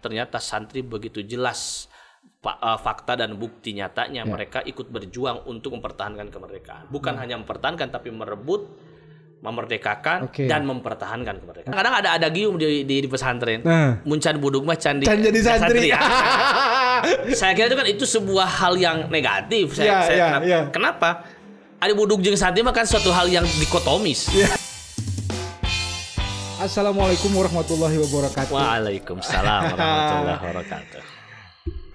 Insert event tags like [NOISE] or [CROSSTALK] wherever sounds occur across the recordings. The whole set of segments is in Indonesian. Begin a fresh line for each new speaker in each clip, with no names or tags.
ternyata santri begitu jelas eh, fakta dan bukti nyatanya ya. mereka ikut berjuang untuk mempertahankan kemerdekaan bukan hmm. hanya mempertahankan tapi merebut memerdekakan okay. dan mempertahankan kemerdekaan. Kadang ada ada gium di, di, di pesantren. Nah. Muncan buduk mah candi. Can jadi santri. Ya, [LAUGHS] saya kira itu kan itu sebuah hal yang negatif. Saya, ya, saya ya, kenapa, ya. Ada buduk jeng santri mah kan suatu hal yang dikotomis. ya.
Assalamualaikum warahmatullahi wabarakatuh. Waalaikumsalam [LAUGHS] warahmatullahi wabarakatuh.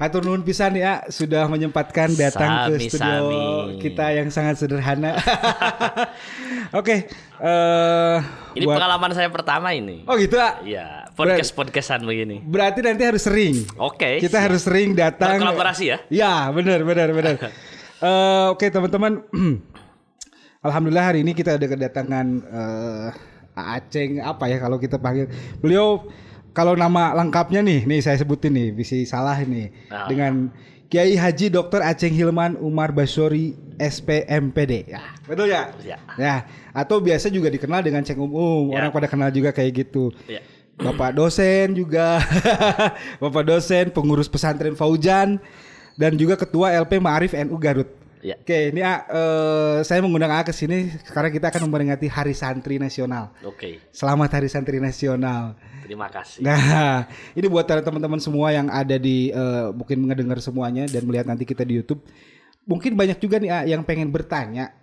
Hatur nuhun pisan ya sudah menyempatkan datang sami, ke studio sami. kita yang sangat sederhana. [LAUGHS]
Oke, okay, uh, eh, ini buat... pengalaman saya pertama ini. Oh gitu ah? Iya, podcast podcastan begini. Berarti nanti harus sering. Oke. Okay, kita siap. harus sering datang. Kolaborasi ya?
Ya, benar benar benar. [LAUGHS] Eh, oke okay, teman-teman, [CLEARS THROAT] alhamdulillah hari ini kita ada kedatangan. Uh, Aceng apa ya kalau kita panggil. Beliau kalau nama lengkapnya nih, nih saya sebutin nih, bisa salah nih. Nah. Dengan Kiai Haji Dr. Aceng Hilman Umar Basori SPMPD. Ya, betul ya? Ya. ya. Atau biasa juga dikenal dengan Ceng Um, um. Ya. Orang pada kenal juga kayak gitu. Ya. Bapak dosen juga. [LAUGHS] Bapak dosen, pengurus pesantren Faujan dan juga ketua LP Ma'arif NU Garut. Ya. Oke, ini uh, saya mengundang A ke sini karena kita akan memperingati Hari Santri Nasional. Oke. Selamat Hari Santri Nasional.
Terima kasih. Nah,
[LAUGHS] ini buat teman-teman semua yang ada di uh, mungkin mendengar semuanya dan melihat nanti kita di YouTube. Mungkin banyak juga nih A, ah, yang pengen bertanya.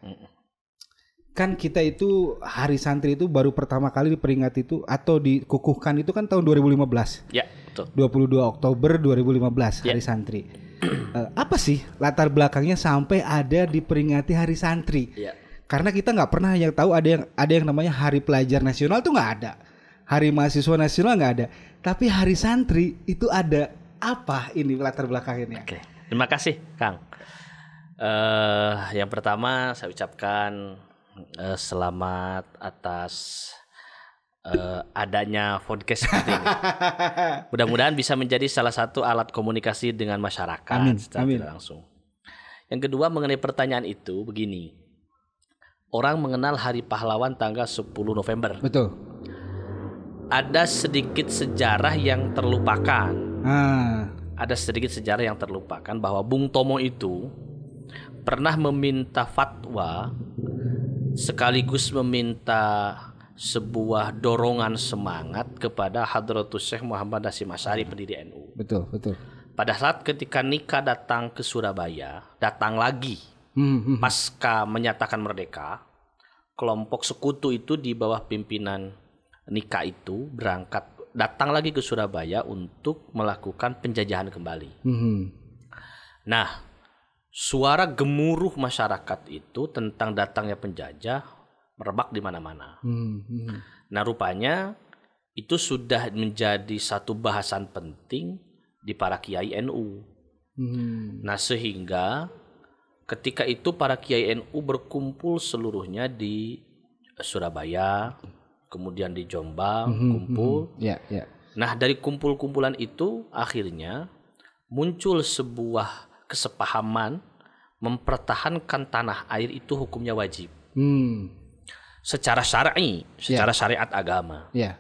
Kan kita itu Hari Santri itu baru pertama kali diperingati itu atau dikukuhkan itu kan tahun 2015. Ya, betul. 22 Oktober 2015 ya. Hari Santri uh, apa sih latar belakangnya sampai ada diperingati Hari Santri? Yeah. Karena kita nggak pernah yang tahu ada yang ada yang namanya Hari Pelajar Nasional tuh nggak ada, Hari Mahasiswa Nasional nggak ada, tapi Hari Santri itu ada apa ini latar belakangnya? Oke,
terima kasih Kang. Uh, yang pertama saya ucapkan uh, selamat atas uh, adanya podcast seperti ini. Mudah-mudahan bisa menjadi salah satu alat komunikasi dengan masyarakat Amin. secara Amin. langsung. Yang kedua mengenai pertanyaan itu begini. Orang mengenal Hari Pahlawan tanggal 10 November. Betul. Ada sedikit sejarah yang terlupakan.
Ah.
Ada sedikit sejarah yang terlupakan bahwa Bung Tomo itu pernah meminta fatwa sekaligus meminta sebuah dorongan semangat kepada Hadratus Syekh Muhammad Nasim Asy'ari pendiri NU.
Betul, betul.
Pada saat ketika Nika datang ke Surabaya, datang lagi hmm, hmm, hmm, pasca menyatakan merdeka, kelompok sekutu itu di bawah pimpinan Nika itu berangkat datang lagi ke Surabaya untuk melakukan penjajahan kembali. Hmm, nah, suara gemuruh masyarakat itu tentang datangnya penjajah merebak di mana-mana. Hmm, hmm. Nah rupanya itu sudah menjadi satu bahasan penting di para kiai NU.
Hmm.
Nah sehingga ketika itu para kiai NU berkumpul seluruhnya di Surabaya, kemudian di Jombang, hmm, hmm, hmm. kumpul. Hmm, ya, yeah, yeah. Nah dari kumpul-kumpulan itu akhirnya muncul sebuah kesepahaman mempertahankan tanah air itu hukumnya wajib.
Hmm
secara syar'i, secara yeah. syariat agama. Yeah.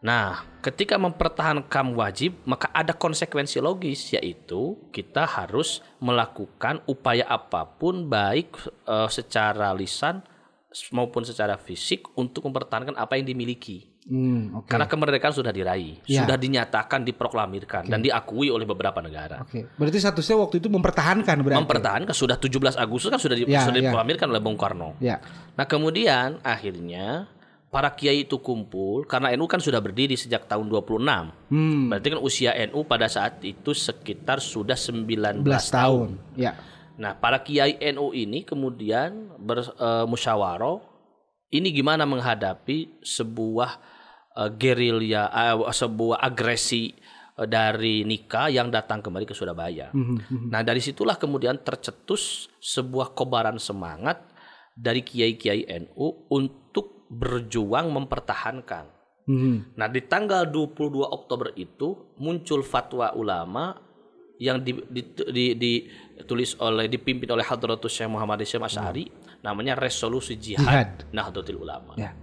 Nah, ketika mempertahankan wajib, maka ada konsekuensi logis yaitu kita harus melakukan upaya apapun baik uh, secara lisan maupun secara fisik untuk mempertahankan apa yang dimiliki.
Hmm, okay. Karena
kemerdekaan sudah diraih, ya. sudah dinyatakan, diproklamirkan okay. dan diakui oleh beberapa negara. Okay.
Berarti statusnya waktu itu mempertahankan berarti. Mempertahankan
sudah 17 Agustus kan sudah, di, ya, sudah ya. oleh Bung Karno. Ya. Nah, kemudian akhirnya para kiai itu kumpul karena NU kan sudah berdiri sejak tahun 26. Hmm. Berarti kan usia NU pada saat itu sekitar sudah 19 tahun.
tahun. Ya.
Nah, para kiai NU ini kemudian bermusyawarah eh, uh, ini gimana menghadapi sebuah uh, gerilya uh, sebuah agresi uh, dari Nika yang datang kembali ke Surabaya. Mm-hmm. Nah dari situlah kemudian tercetus sebuah kobaran semangat dari kiai-kiai NU untuk berjuang mempertahankan. Mm-hmm. Nah di tanggal 22 Oktober itu muncul fatwa ulama yang ditulis oleh dipimpin oleh Hadratus Syekh Muhammad Syekh Asy'ari hmm. namanya resolusi jihad, jihad. Nahdlatul Ulama. Ya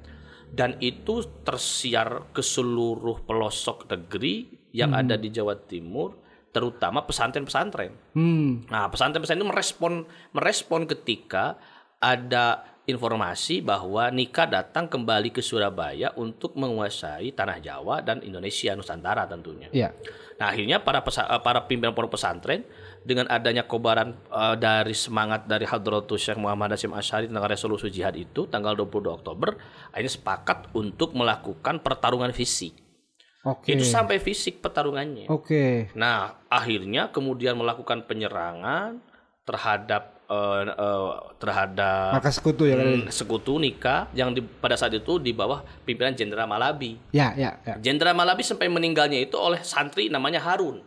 dan itu tersiar ke seluruh pelosok negeri yang hmm. ada di Jawa Timur terutama pesantren-pesantren. Hmm. Nah, pesantren-pesantren itu merespon merespon ketika ada informasi bahwa Nika datang kembali ke Surabaya untuk menguasai tanah Jawa dan Indonesia Nusantara tentunya. Yeah. Nah, akhirnya para eh, para pimpinan pondok pesantren dengan adanya kobaran uh, dari semangat dari Hadratus Syekh Muhammad Hasyim Asyari tentang resolusi jihad itu tanggal 22 Oktober akhirnya sepakat untuk melakukan pertarungan fisik. Okay. Itu sampai fisik pertarungannya. Oke. Okay. Nah, akhirnya kemudian melakukan penyerangan terhadap uh, uh, terhadap maka sekutu ya hmm, sekutu nikah yang di, pada saat itu di bawah pimpinan Jenderal Malabi. Ya, ya, ya. Jenderal Malabi sampai meninggalnya itu oleh santri namanya Harun.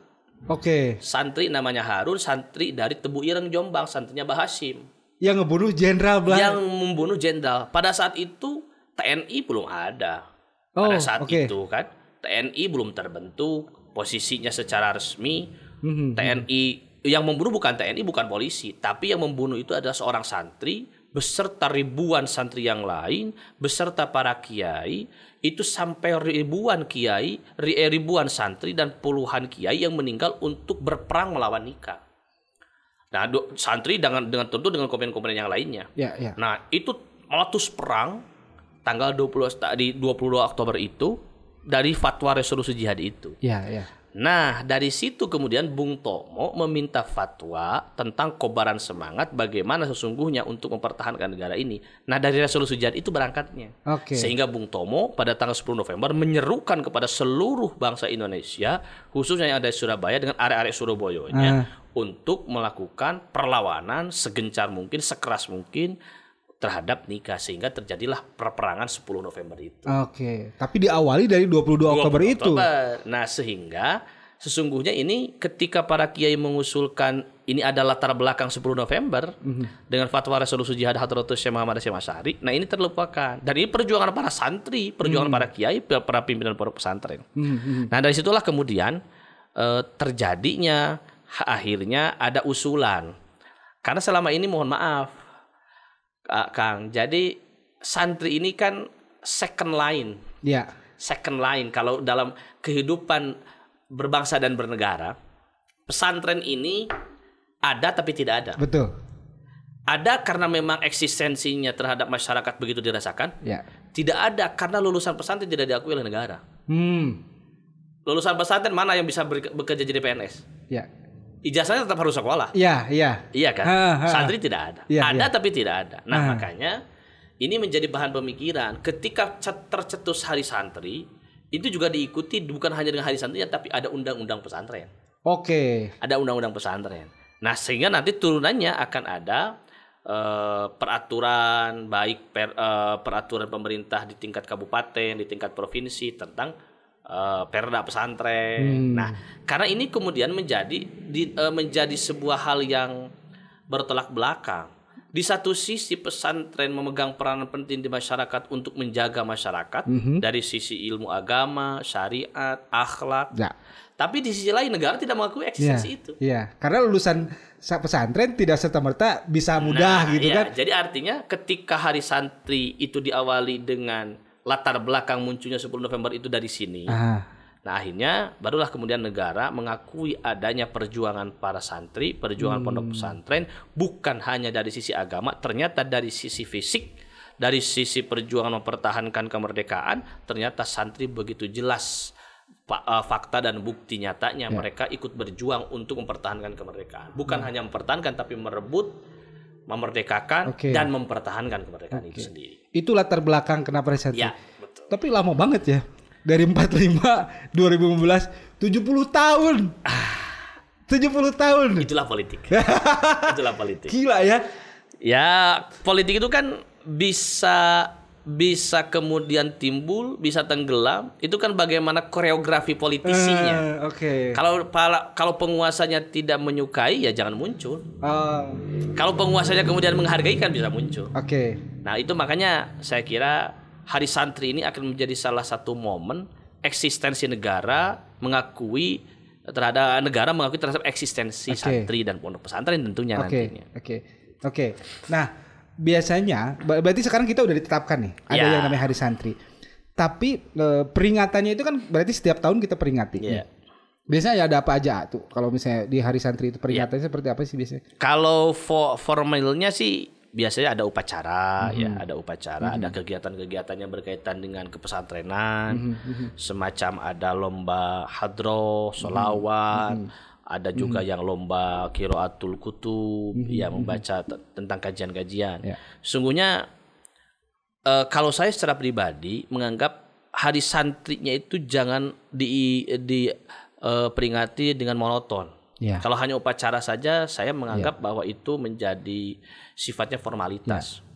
Oke. Okay. Santri namanya Harun, santri dari Tebu Ireng Jombang, santrinya Bahasim. Yang ngebunuh jenderal Belanda. Yang membunuh jenderal. Pada saat itu TNI belum ada. Oh, Pada saat okay. itu kan TNI belum terbentuk, posisinya secara resmi mm -hmm. TNI yang membunuh bukan TNI, bukan polisi, tapi yang membunuh itu adalah seorang santri beserta ribuan santri yang lain, beserta para kiai, itu sampai ribuan kiai, eh, ribuan santri dan puluhan kiai yang meninggal untuk berperang melawan nikah. Nah, santri dengan dengan tentu dengan komponen-komponen yang lainnya. Ya, ya. Nah, itu meletus perang tanggal 20 di 22 Oktober itu dari fatwa resolusi jihad itu. Ya, ya. Nah, dari situ kemudian Bung Tomo meminta fatwa tentang kobaran semangat bagaimana sesungguhnya untuk mempertahankan negara ini. Nah, dari resolusi jihad itu berangkatnya. Okay. Sehingga Bung Tomo pada tanggal 10 November menyerukan kepada seluruh bangsa Indonesia, khususnya yang ada di Surabaya dengan area-area Surabaya uh. Ah. untuk melakukan perlawanan segencar mungkin, sekeras mungkin terhadap nikah sehingga terjadilah perperangan 10 November itu.
Oke, tapi diawali dari 22 Oktober itu.
Nah, sehingga sesungguhnya ini ketika para kiai mengusulkan ini ada latar belakang 10 November mm -hmm. dengan fatwa resolusi jihad Hadratus Syekh Muhammad Syekh Masyari. Nah, ini terlupakan. Dan ini perjuangan para santri, perjuangan mm -hmm. para kiai, para pimpinan pondok pesantren. Mm -hmm. Nah, dari situlah kemudian eh, terjadinya akhirnya ada usulan. Karena selama ini mohon maaf uh, Kang. Jadi santri ini kan second line. Ya. Second line kalau dalam kehidupan berbangsa dan bernegara, pesantren ini ada tapi tidak ada. Betul. Ada karena memang eksistensinya terhadap masyarakat begitu dirasakan. Ya. Tidak ada karena lulusan pesantren tidak diakui oleh negara. Hmm. Lulusan pesantren mana yang bisa bekerja jadi PNS? Ya ijazahnya tetap harus sekolah. Iya, iya. Iya kan? Ha, ha. Santri tidak ada. Ya, ada ya. tapi tidak ada. Nah, ha. makanya ini menjadi bahan pemikiran ketika tercetus hari santri itu juga diikuti bukan hanya dengan hari santri ya, tapi ada undang-undang pesantren. Oke. Okay. Ada undang-undang pesantren. Nah, sehingga nanti turunannya akan ada uh, peraturan baik per, uh, peraturan pemerintah di tingkat kabupaten, di tingkat provinsi tentang uh, perda pesantren. Hmm. Nah, karena ini kemudian menjadi di, uh, menjadi sebuah hal yang bertolak belakang. Di satu sisi pesantren memegang peranan penting di masyarakat untuk menjaga masyarakat mm -hmm. dari sisi ilmu agama, syariat, akhlak. Ya. Tapi di sisi lain negara tidak mengakui eksistensi ya, itu.
Iya, karena lulusan pesantren tidak serta merta bisa mudah nah, gitu ya. kan.
Jadi artinya ketika hari santri itu diawali dengan latar belakang munculnya 10 November itu dari sini. Aha. Nah akhirnya barulah kemudian negara mengakui adanya perjuangan para santri, perjuangan hmm. pondok pesantren bukan hanya dari sisi agama, ternyata dari sisi fisik, dari sisi perjuangan mempertahankan kemerdekaan, ternyata santri begitu jelas e, fakta dan bukti nyatanya ya. mereka ikut berjuang untuk mempertahankan kemerdekaan. Bukan hmm. hanya mempertahankan tapi merebut memerdekakan okay. dan mempertahankan kemerdekaan okay. itu sendiri.
Itu latar belakang kenapa riset. Ya, Tapi lama banget ya. Dari 45 2015 70 tahun.
Ah. 70 tahun. Itulah politik. [LAUGHS] Itulah politik. Gila ya. Ya, politik itu kan bisa bisa kemudian timbul, bisa tenggelam, itu kan bagaimana koreografi politisinya.
Uh, Oke. Okay. Kalau
kalau penguasanya tidak menyukai ya jangan muncul. Uh. Kalau penguasanya kemudian menghargai kan bisa muncul. Oke. Okay. Nah, itu makanya saya kira Hari Santri ini akan menjadi salah satu momen eksistensi negara mengakui terhadap negara mengakui terhadap eksistensi okay. santri dan pondok pesantren tentunya okay. nantinya. Oke. Okay. Oke.
Okay. Nah, biasanya berarti sekarang kita udah ditetapkan nih ada iya. yang namanya hari santri. Tapi eh, peringatannya itu kan berarti setiap tahun kita peringati. Yeah. Biasanya ya ada apa aja tuh kalau misalnya di hari santri itu peringatannya yeah. seperti apa sih biasanya?
Kalau formalnya sih biasanya ada upacara -hmm. ya ada upacara -hmm. ada kegiatan kegiatannya berkaitan dengan kepesantrenan hmm, hmm, hmm, -hmm. semacam ada lomba hadroh solawat -hmm ada juga mm -hmm. yang lomba kiroatul kutub mm -hmm. yang hmm, hmm. membaca tentang kajian-kajian. Yeah. Sungguhnya uh, kalau saya secara pribadi menganggap hari santrinya itu jangan di di uh, peringati dengan monoton. Yeah. Kalau hanya upacara saja saya menganggap yeah. bahwa itu menjadi sifatnya formalitas. Yeah.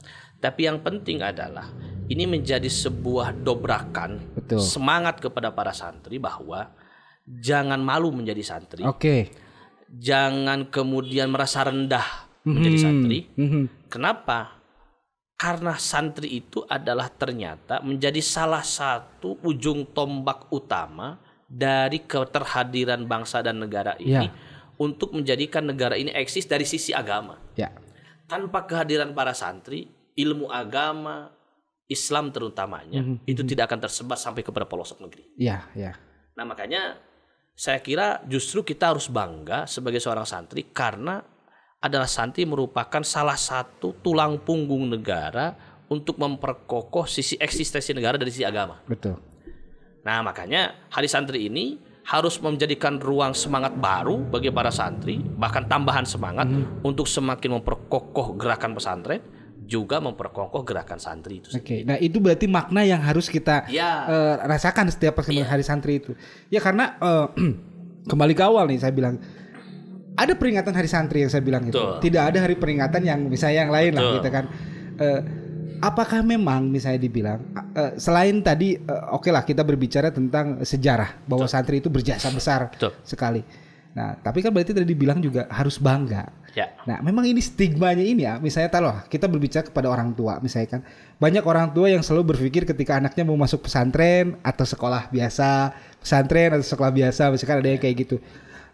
Tapi yang penting adalah ini menjadi sebuah dobrakan Betul. semangat kepada para santri bahwa jangan malu menjadi santri. Oke. Okay. Jangan kemudian merasa rendah mm-hmm.
menjadi santri. Mm-hmm.
Kenapa? Karena santri itu adalah ternyata menjadi salah satu ujung tombak utama dari keterhadiran bangsa dan negara ini yeah. untuk menjadikan negara ini eksis dari sisi agama. Yeah. Tanpa kehadiran para santri, ilmu agama, Islam terutamanya mm-hmm. itu mhm. tidak akan tersebar sampai ke pelosok negeri. Ya, yeah, Yeah. Nah makanya saya kira justru kita harus bangga sebagai seorang santri karena adalah santri merupakan salah satu tulang punggung negara untuk memperkokoh sisi eksistensi negara dari sisi agama. Betul. Nah makanya hari santri ini harus menjadikan ruang semangat baru bagi para santri, bahkan tambahan semangat hmm. untuk semakin memperkokoh gerakan pesantren juga memperkokoh gerakan santri itu.
Oke, okay. nah itu berarti makna yang harus kita ya. uh, rasakan setiap persembahan ya. hari santri itu. Ya karena uh, [CLEARS THROAT] kembali ke awal nih saya bilang ada peringatan hari santri yang saya bilang itu. Tidak ada hari peringatan yang misalnya yang lain Betul. lah gitu kan. Uh, apakah memang misalnya dibilang uh, selain tadi uh, oke okay lah kita berbicara tentang sejarah bahwa Betul. santri itu berjasa besar Betul. sekali. Nah, tapi kan berarti tadi dibilang juga harus bangga Ya. Nah, memang ini stigmanya ini ya. Misalnya taruh kita berbicara kepada orang tua, misalnya kan. banyak orang tua yang selalu berpikir ketika anaknya mau masuk pesantren atau sekolah biasa, pesantren atau sekolah biasa, misalkan ada yang kayak gitu.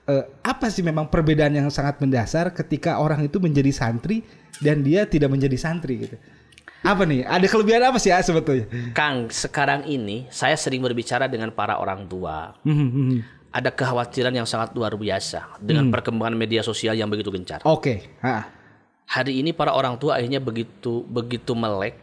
Uh, apa sih memang perbedaan yang sangat mendasar ketika orang itu menjadi santri dan dia tidak menjadi santri gitu?
Apa nih? Ada kelebihan apa sih ya sebetulnya? Kang, sekarang ini saya sering berbicara dengan para orang tua. Mhm, mhm ada kekhawatiran yang sangat luar biasa dengan hmm. perkembangan media sosial yang begitu gencar. Oke.
Okay. Ha.
Hari ini para orang tua akhirnya begitu begitu melek,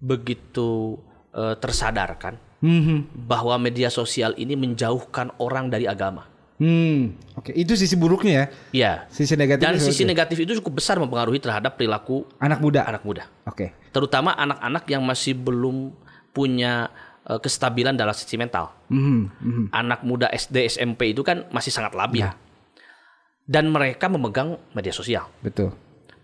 begitu uh, tersadarkan hmm. bahwa media sosial ini menjauhkan orang dari agama.
Hmm, oke. Okay. Itu sisi buruknya ya. Iya. Sisi negatif. Dan sisi
negatif itu cukup besar mempengaruhi terhadap perilaku
anak muda. Anak muda. Oke. Okay.
Terutama anak-anak yang masih belum punya Eh, kestabilan dalam sisi mental.
Mm -hmm.
Anak muda SD SMP itu kan masih sangat labil. Yeah. Dan mereka memegang media sosial. Betul.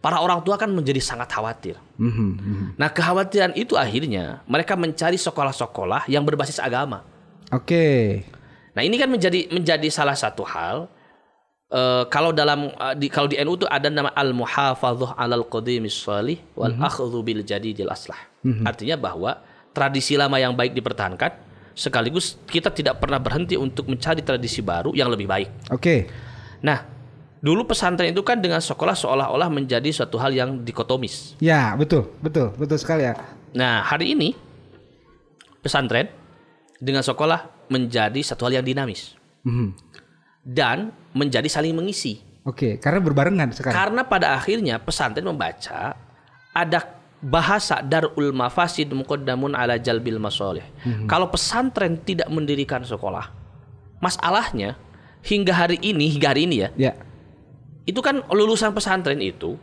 Para orang tua kan menjadi sangat khawatir. Mm -hmm. Nah kekhawatiran itu akhirnya mereka mencari sekolah-sekolah yang berbasis agama. Oke. Okay. Nah ini kan menjadi menjadi salah satu hal. Uh, kalau dalam uh, di kalau di NU itu ada nama al muhafadzah alal qadimis salih wal mhm. akhdhu bil jadidil aslah. Mm -hmm. Artinya bahwa tradisi lama yang baik dipertahankan, sekaligus kita tidak pernah berhenti untuk mencari tradisi baru yang lebih baik. Oke. Okay. Nah, dulu pesantren itu kan dengan sekolah seolah-olah menjadi suatu hal yang dikotomis.
Ya, betul, betul, betul sekali ya.
Nah, hari ini pesantren dengan sekolah menjadi satu hal yang dinamis mm -hmm. dan menjadi saling mengisi.
Oke, okay, karena berbarengan sekarang.
Karena pada akhirnya pesantren membaca ada bahasa darul mafasid muqaddamun ala jalbil masoleh. hmm Kalau pesantren tidak mendirikan sekolah, masalahnya hingga hari ini, hingga hari ini ya. Yeah. Itu kan lulusan pesantren itu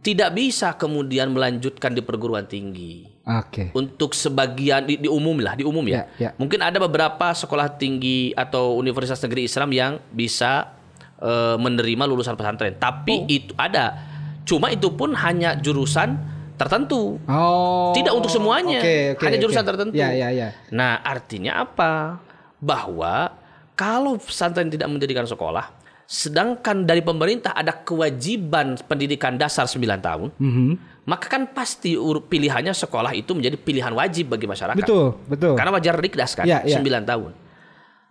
tidak bisa kemudian melanjutkan di perguruan tinggi. Oke. Okay. Untuk sebagian di, di umum lah, di umum ya. Yeah, yeah. Mungkin ada beberapa sekolah tinggi atau universitas negeri Islam yang bisa uh, menerima lulusan pesantren, tapi oh. itu ada. Cuma itu pun hanya jurusan tertentu. Oh. Tidak untuk semuanya. Okay, okay, hanya jurusan okay. tertentu. Yeah, yeah, yeah. Nah, artinya apa? Bahwa kalau pesantren tidak menjadikan sekolah, sedangkan dari pemerintah ada kewajiban pendidikan dasar 9 tahun, mm -hmm. maka kan pasti pilihannya sekolah itu menjadi pilihan wajib bagi masyarakat. Betul, betul. Karena wajar dikdas kan, yeah, ya, ya. 9 tahun.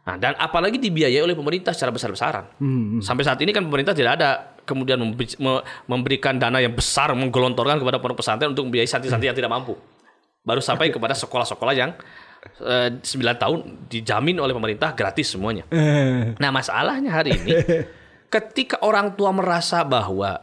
Nah, dan apalagi dibiayai oleh pemerintah secara besar-besaran. -hmm. Sampai saat ini kan pemerintah tidak ada kemudian memberikan dana yang besar menggelontorkan kepada pondok pesantren untuk membiayai santri-santri yang tidak mampu. Baru sampai kepada sekolah-sekolah yang eh, sembilan 9 tahun dijamin oleh pemerintah gratis semuanya. Eh. Nah, masalahnya hari ini [LAUGHS] ketika orang tua merasa bahwa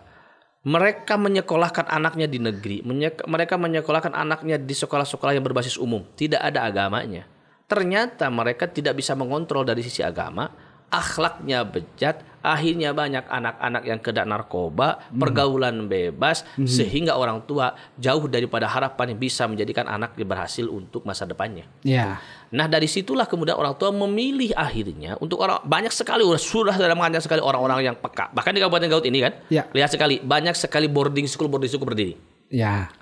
mereka menyekolahkan anaknya di negeri, mereka menyekolahkan anaknya di sekolah-sekolah yang berbasis umum, tidak ada agamanya. Ternyata mereka tidak bisa mengontrol dari sisi agama, akhlaknya bejat, akhirnya banyak anak-anak yang kena narkoba, hmm. pergaulan bebas, hmm. sehingga orang tua jauh daripada harapan yang bisa menjadikan anak berhasil untuk masa depannya. Ya. Nah dari situlah kemudian orang tua memilih akhirnya untuk orang banyak sekali sudah dalam banyak sekali orang-orang yang peka. Bahkan di Kabupaten Gaut ini kan, ya. lihat sekali banyak sekali boarding school boarding school berdiri. Ya.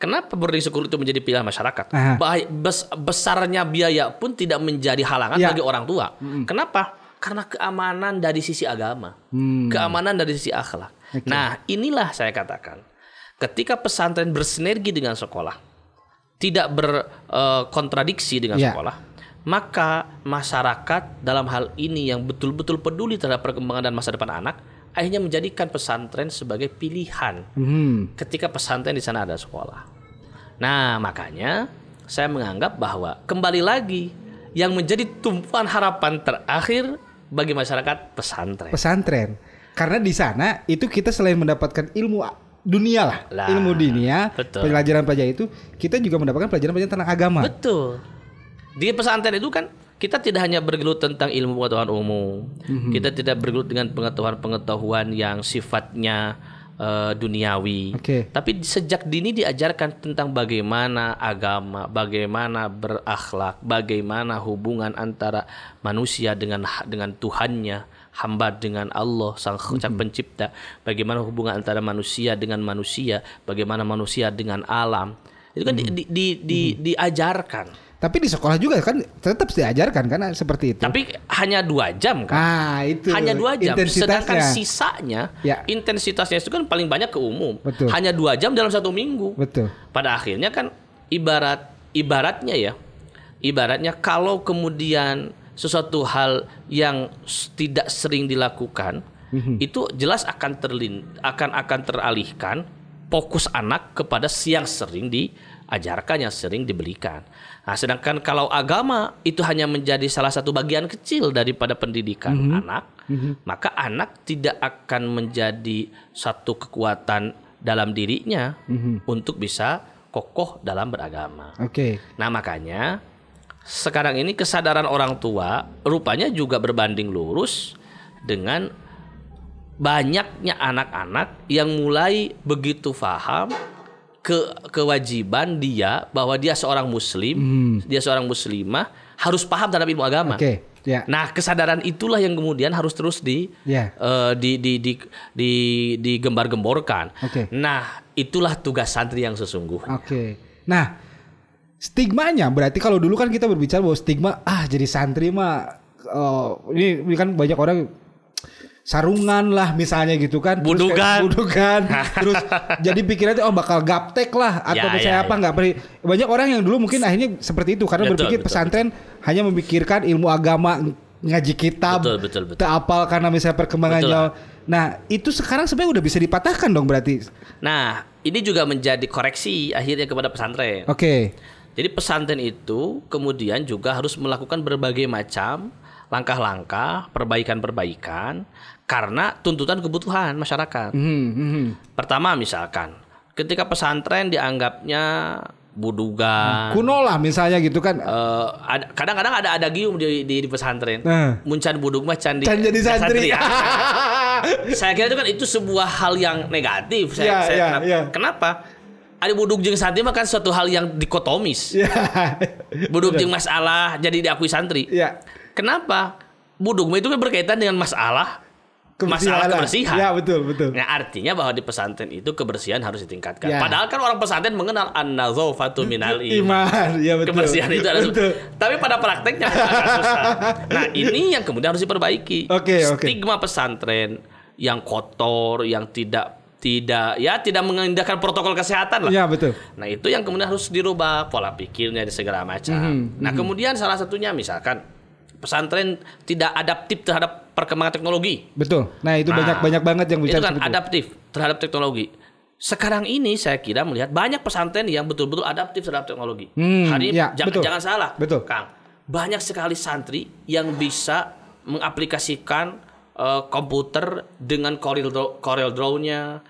Kenapa boarding school itu menjadi pilihan masyarakat? bes, Besarnya biaya pun tidak menjadi halangan ya. bagi orang tua. Mm -hmm. Kenapa? Karena keamanan dari sisi agama,
hmm. keamanan
dari sisi akhlak. Okay. Nah, inilah saya katakan. Ketika pesantren bersinergi dengan sekolah, tidak berkontradiksi eh, uh, dengan yeah. sekolah, maka masyarakat dalam hal ini yang betul-betul peduli terhadap perkembangan dan masa depan anak akhirnya menjadikan pesantren sebagai pilihan
hmm.
ketika pesantren di sana ada sekolah. Nah makanya saya menganggap bahwa kembali lagi yang menjadi tumpuan harapan terakhir bagi masyarakat pesantren.
Pesantren. Karena di sana itu kita selain mendapatkan ilmu dunia lah, lah ilmu dunia,
pelajaran-pelajaran
itu kita juga mendapatkan pelajaran-pelajaran tentang agama.
Betul. Di pesantren itu kan kita tidak hanya bergelut tentang ilmu pengetahuan umum. Mm -hmm. Kita tidak bergelut dengan pengetahuan-pengetahuan yang sifatnya uh, duniawi. Okay. Tapi sejak dini diajarkan tentang bagaimana agama, bagaimana berakhlak, bagaimana hubungan antara manusia dengan dengan Tuhannya, hamba dengan Allah sang mm-hmm. pencipta, bagaimana hubungan antara manusia dengan manusia, bagaimana manusia dengan alam. Itu kan mm-hmm. di, di, di, mm-hmm. diajarkan.
Tapi di sekolah juga kan tetap diajarkan karena seperti itu. Tapi
hanya dua jam kan?
Ah itu. Hanya dua jam. Sedangkan sisanya ya.
intensitasnya itu kan paling banyak ke umum. Betul. Hanya dua jam dalam satu minggu. Betul. Pada akhirnya kan ibarat ibaratnya ya, ibaratnya kalau kemudian sesuatu hal yang tidak sering dilakukan mm-hmm. itu jelas akan terlin akan akan teralihkan fokus anak kepada siang sering di ajarkan yang sering dibelikan. Nah, sedangkan kalau agama itu hanya menjadi salah satu bagian kecil daripada pendidikan mm -hmm. anak, mm -hmm. maka anak tidak akan menjadi satu kekuatan dalam dirinya mm -hmm. untuk bisa kokoh dalam beragama. Oke. Okay. Nah, makanya sekarang ini kesadaran orang tua rupanya juga berbanding lurus dengan banyaknya anak-anak yang mulai begitu paham ke kewajiban dia bahwa dia seorang muslim, hmm. dia seorang muslimah harus paham terhadap ilmu agama. Okay. Yeah. Nah, kesadaran itulah yang kemudian harus terus di yeah. Ya. uh, di di di di digembar-gemborkan. Okay. Nah, itulah tugas santri yang sesungguhnya.
Oke. Okay. Nah, stigmanya berarti kalau dulu kan kita berbicara bahwa stigma ah jadi santri mah uh, ini kan banyak orang sarungan lah misalnya gitu kan budukan, budukan. [LAUGHS] terus jadi pikirannya oh bakal gaptek lah atau ya, misalnya ya, apa ya. nggak ya. banyak orang yang dulu mungkin akhirnya seperti itu karena betul, berpikir pesantren betul. hanya memikirkan ilmu agama ngaji kitab betul, betul, betul. apal karena misalnya perkembangannya nah itu sekarang sebenarnya udah bisa dipatahkan dong berarti
nah ini juga menjadi koreksi akhirnya kepada pesantren oke okay. jadi pesantren itu kemudian juga harus melakukan berbagai macam langkah-langkah perbaikan-perbaikan karena tuntutan kebutuhan masyarakat. Mm -hmm. Pertama misalkan ketika pesantren dianggapnya buduga hmm, kuno lah misalnya gitu kan kadang eh, kadang-kadang ada gium di, di, di pesantren uh. muncan budug mah candi Can jadi santri, santri ya. [LAUGHS] saya kira itu kan itu sebuah hal yang negatif saya, yeah, saya yeah, kenapa, ya. yeah. kenapa ada buduk jeng santri mah kan suatu hal yang dikotomis yeah. buduk jeng masalah jadi diakui santri yeah Kenapa? Dugma itu berkaitan dengan masalah
kebersihan. masalah kebersihan. Ya
betul betul. Nah artinya bahwa di pesantren itu kebersihan harus ditingkatkan. Ya. Padahal kan orang pesantren mengenal an-nazofatu minal iman. Ya, betul. Kebersihan itu adalah betul. Tapi pada prakteknya [LAUGHS] susah. Nah ini yang kemudian harus diperbaiki. Oke okay, oke. Okay. Stigma pesantren yang kotor, yang tidak tidak ya tidak mengindahkan protokol kesehatan lah. Ya betul. Nah itu yang kemudian harus dirubah pola pikirnya di segala macam. Mm -hmm. Nah mm-hmm. kemudian salah satunya misalkan pesantren tidak adaptif terhadap perkembangan teknologi.
Betul. Nah, itu banyak-banyak nah, banget yang bicara kan itu kan
adaptif terhadap teknologi. Sekarang ini saya kira melihat banyak pesantren yang betul-betul adaptif terhadap teknologi. Hmm, Hari ya, jangan, betul. jangan salah, betul. Kang. Banyak sekali santri yang bisa mengaplikasikan uh, komputer dengan Corel Draw, Corel Draw-nya,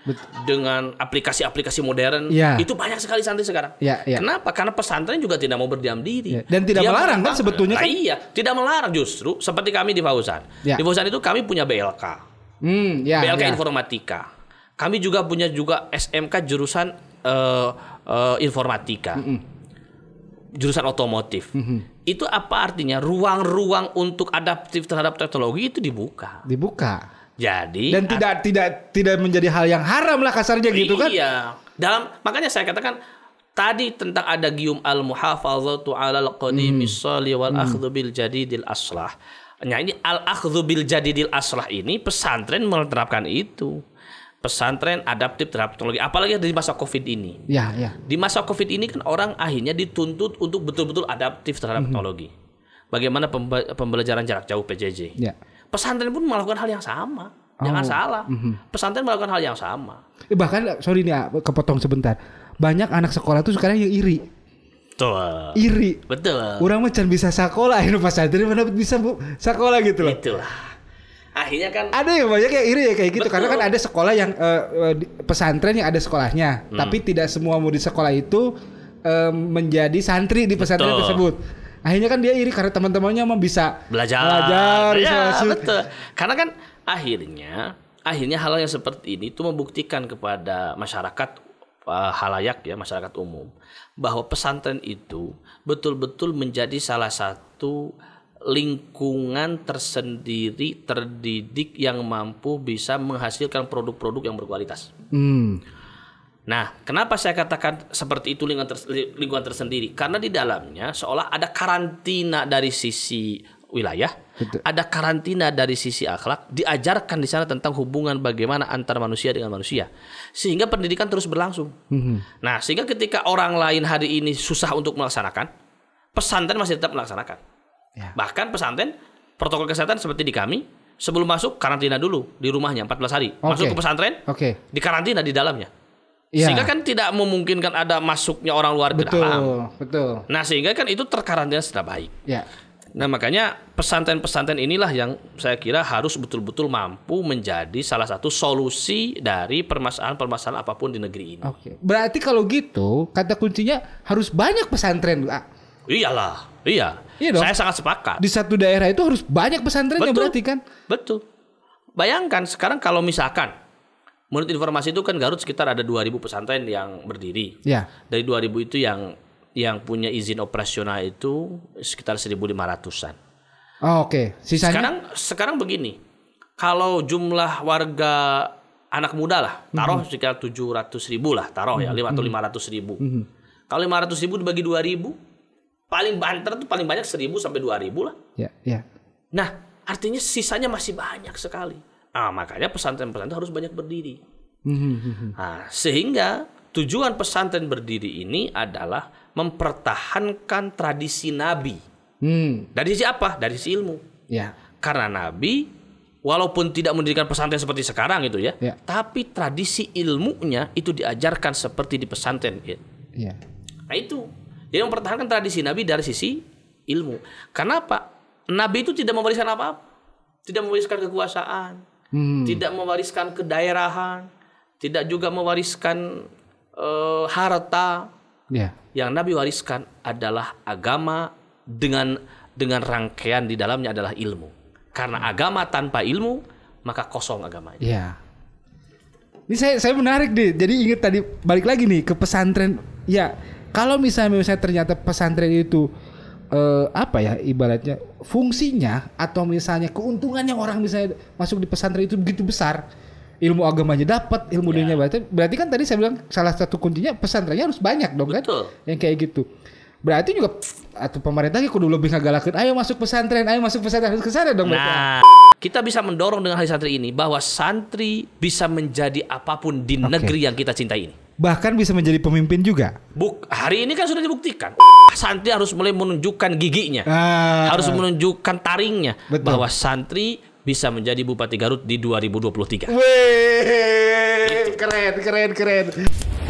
dengan aplikasi-aplikasi modern. Ya. Itu banyak sekali santri sekarang.
Ya, ya. Kenapa?
Karena pesantren juga tidak mau berdiam diri. Ya. Dan tidak Dia melarang kan sebetulnya kan? Iya, tidak melarang justru seperti kami di Fauzan, Ya. Di Fauzan itu kami punya BLK. Hmm, ya, BLK ya. Informatika. Kami juga punya juga SMK jurusan uh, uh, informatika. Mm -mm. Jurusan otomotif. Mm -hmm itu apa artinya ruang-ruang untuk adaptif terhadap teknologi itu dibuka dibuka jadi dan tidak
tidak tidak menjadi hal yang haram lah kasarnya iya. gitu kan iya
dalam makanya saya katakan tadi tentang ada gium al muhafazatu alal qadimi hmm. sali wal hmm. akhdhu bil jadidil aslah Nah ini al akhdhu bil jadidil aslah ini pesantren menerapkan itu pesantren adaptif terhadap teknologi apalagi di masa covid ini ya ya di masa covid ini kan orang akhirnya dituntut untuk betul-betul adaptif terhadap mm -hmm. teknologi bagaimana pembe pembelajaran jarak jauh PJJ ya. pesantren pun melakukan hal yang sama oh.
jangan salah mm
-hmm. pesantren melakukan hal yang sama eh, bahkan sorry nih ah, kepotong
sebentar banyak anak sekolah tuh sekarang yang iri
Betul. Iri. Betul. Orang
macam bisa sekolah, ini pesantren mana bisa bu sekolah gitu loh. Itulah akhirnya kan ada yang banyak yang iri ya kayak gitu betul. karena kan ada sekolah yang uh, pesantren yang ada sekolahnya hmm. tapi tidak semua murid sekolah itu uh, menjadi santri di pesantren betul. tersebut akhirnya kan dia iri karena teman-temannya mau bisa belajar belajar ya, bisa betul
karena kan akhirnya akhirnya hal yang seperti ini itu membuktikan kepada masyarakat uh, halayak ya masyarakat umum bahwa pesantren itu betul-betul menjadi salah satu lingkungan tersendiri terdidik yang mampu bisa menghasilkan produk-produk yang berkualitas. Hmm. Nah, kenapa saya katakan seperti itu lingkungan, tersendiri? Karena di dalamnya seolah ada karantina dari sisi wilayah, Betul. ada karantina dari sisi akhlak, diajarkan di sana tentang hubungan bagaimana antar manusia dengan manusia, sehingga pendidikan terus berlangsung. hmm Nah, sehingga ketika orang lain hari ini susah untuk melaksanakan, pesantren masih tetap melaksanakan. Ya. Bahkan pesantren protokol kesehatan seperti di kami sebelum masuk karantina dulu di rumahnya 14 hari. Okay. Masuk ke pesantren, okay. di karantina di dalamnya. Ya. Sehingga kan tidak memungkinkan ada masuknya orang luar betul, ke dalam. Betul. Nah sehingga kan itu terkarantina secara baik. Ya. Nah makanya pesantren-pesantren inilah yang saya kira harus betul-betul mampu menjadi salah satu solusi dari permasalahan-permasalahan apapun di negeri ini. Oke.
Berarti kalau gitu kata kuncinya harus banyak pesantren.
Iyalah, iya. Iya dong. Saya sangat sepakat. Di
satu daerah itu harus banyak pesantrennya yang berarti kan?
Betul. Bayangkan sekarang kalau misalkan menurut informasi itu kan Garut sekitar ada 2000 pesantren yang berdiri. Ya. Dari 2000 itu yang yang punya izin operasional itu sekitar 1500-an.
Oh, oke. Okay. Sisanya Sekarang
sekarang begini. Kalau jumlah warga anak muda lah, mhm. taruh mm -hmm. sekitar 700 ribu lah, taruh ya, mm -hmm. atau 500 mhm. ribu. Mm -hmm. Kalau 500 ribu dibagi ribu paling banter tuh paling banyak 1000 sampai 2000 lah. Ya, ya. Nah, artinya sisanya masih banyak sekali. Ah, makanya pesantren-pesantren harus banyak berdiri. Nah, sehingga tujuan pesantren berdiri ini adalah mempertahankan tradisi nabi. Hmm. Dari sisi apa? Dari sisi ilmu. Ya. Karena nabi walaupun tidak mendirikan pesantren seperti sekarang itu ya, ya. tapi tradisi ilmunya itu diajarkan seperti di pesantren gitu. Ya. Nah itu dia mempertahankan tradisi Nabi dari sisi ilmu. Kenapa? Nabi itu tidak mewariskan apa-apa. Tidak mewariskan kekuasaan.
Hmm. Tidak
mewariskan kedaerahan. Tidak juga mewariskan uh, harta. Yeah. Yang Nabi wariskan adalah agama dengan dengan rangkaian di dalamnya adalah ilmu. Karena agama tanpa ilmu maka kosong agamanya.
Iya. Yeah. Ini saya saya menarik deh. Jadi ingat tadi balik lagi nih ke pesantren. Ya, kalau misalnya misalnya ternyata pesantren itu eh, apa ya ibaratnya fungsinya atau misalnya keuntungannya orang misalnya masuk di pesantren itu begitu besar, ilmu agamanya dapat, ilmu yeah. dunia berarti berarti kan tadi saya bilang salah satu kuncinya pesantrennya harus banyak dong kan? Betul. kan yang kayak gitu. Berarti juga atau pemerintahnya kudu lebih ngagalakin ayo masuk pesantren, ayo masuk pesantren harus ke sana dong Nah,
kita bisa mendorong dengan hari santri ini bahwa santri bisa menjadi apapun di okay. negeri yang kita cintai ini
bahkan bisa menjadi pemimpin juga.
Buk, hari ini kan sudah dibuktikan. Santri harus mulai menunjukkan giginya, Uh, harus menunjukkan taringnya betul. bahwa santri bisa menjadi Bupati Garut di 2023. Wih,
gitu. keren, keren, keren.